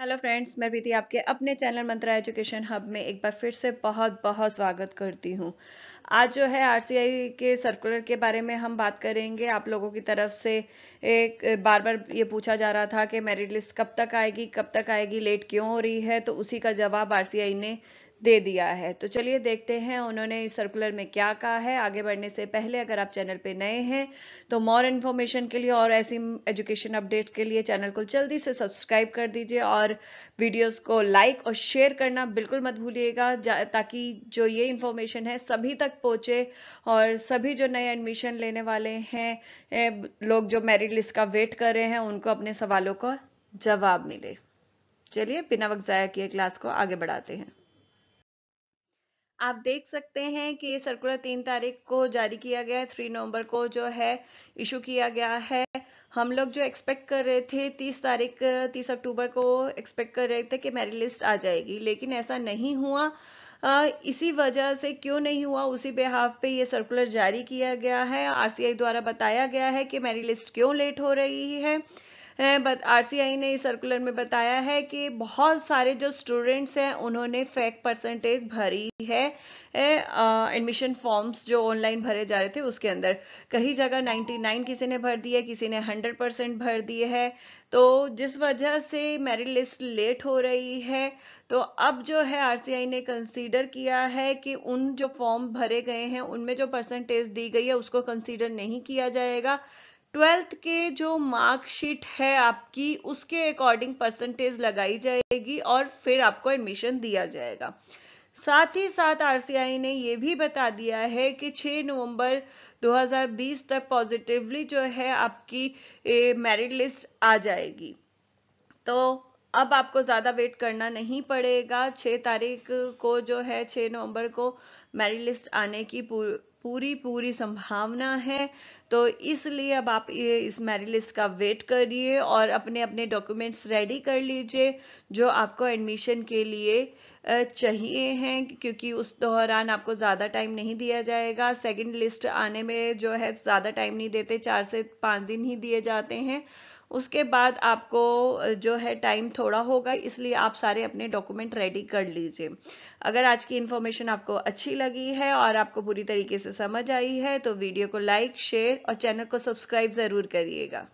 hello friends मैं प्रीति आपके अपने चैनल मंत्रा एजुकेशन हब में एक बार फिर से बहुत बहुत स्वागत करती हूँ आज जो है आरसीआई के सर्कुलर के बारे में हम बात करेंगे आप लोगों की तरफ से एक बार बार ये पूछा जा रहा था कि मेरिट लिस्ट कब तक आएगी कब तक आएगी लेट क्यों हो रही है तो उसी का जवाब आर ने दे दिया है तो चलिए देखते हैं उन्होंने इस सर्कुलर में क्या कहा है आगे बढ़ने से पहले अगर आप चैनल पे नए हैं तो मोर इन्फॉर्मेशन के लिए और ऐसी एजुकेशन अपडेट के लिए चैनल को जल्दी से सब्सक्राइब कर दीजिए और वीडियोस को लाइक और शेयर करना बिल्कुल मत भूलिएगा ताकि जो ये इन्फॉर्मेशन है सभी तक पहुँचे और सभी जो नए एडमिशन लेने वाले हैं लोग जो मेरिट लिस्ट का वेट कर रहे हैं उनको अपने सवालों का जवाब मिले चलिए बिना वक्त ज़ाया किए क्लास को आगे बढ़ाते हैं आप देख सकते हैं कि ये सर्कुलर तीन तारीख को जारी किया गया है थ्री नवंबर को जो है इशू किया गया है हम लोग जो एक्सपेक्ट कर रहे थे तीस तारीख तीस अक्टूबर को एक्सपेक्ट कर रहे थे कि मेरी लिस्ट आ जाएगी लेकिन ऐसा नहीं हुआ इसी वजह से क्यों नहीं हुआ उसी बिहाफ पे ये सर्कुलर जारी किया गया है आरसीआई द्वारा बताया गया है कि मेरी लिस्ट क्यों लेट हो रही है आर आई ने इस सर्कुलर में बताया है कि बहुत सारे जो स्टूडेंट्स हैं उन्होंने फेक परसेंटेज भरी है एडमिशन फॉर्म्स जो ऑनलाइन भरे जा रहे थे उसके अंदर कहीं जगह 99 किसी ने भर दिए किसी ने 100 परसेंट भर दिए है तो जिस वजह से मेरिट लिस्ट लेट हो रही है तो अब जो है आरसीआई ने कंसीडर किया है कि उन जो फॉर्म भरे गए हैं उनमें जो परसेंटेज दी गई है उसको कंसीडर नहीं किया जाएगा ट्वेल्थ के जो मार्कशीट है आपकी उसके अकॉर्डिंग परसेंटेज लगाई जाएगी और फिर आपको एडमिशन दिया जाएगा साथ ही साथ आरसीआई ने ये भी बता दिया है कि 6 नवंबर 2020 तक पॉजिटिवली जो है आपकी मेरिट लिस्ट आ जाएगी तो अब आपको ज़्यादा वेट करना नहीं पड़ेगा 6 तारीख को जो है 6 नवंबर को मेरिट लिस्ट आने की पूरी पूरी संभावना है तो इसलिए अब आप इस मेरिट लिस्ट का वेट करिए और अपने अपने डॉक्यूमेंट्स रेडी कर लीजिए जो आपको एडमिशन के लिए चाहिए हैं क्योंकि उस दौरान आपको ज़्यादा टाइम नहीं दिया जाएगा सेकंड लिस्ट आने में जो है ज़्यादा टाइम नहीं देते चार से पाँच दिन ही दिए जाते हैं उसके बाद आपको जो है टाइम थोड़ा होगा इसलिए आप सारे अपने डॉक्यूमेंट रेडी कर लीजिए अगर आज की इन्फॉर्मेशन आपको अच्छी लगी है और आपको पूरी तरीके से समझ आई है तो वीडियो को लाइक शेयर और चैनल को सब्सक्राइब ज़रूर करिएगा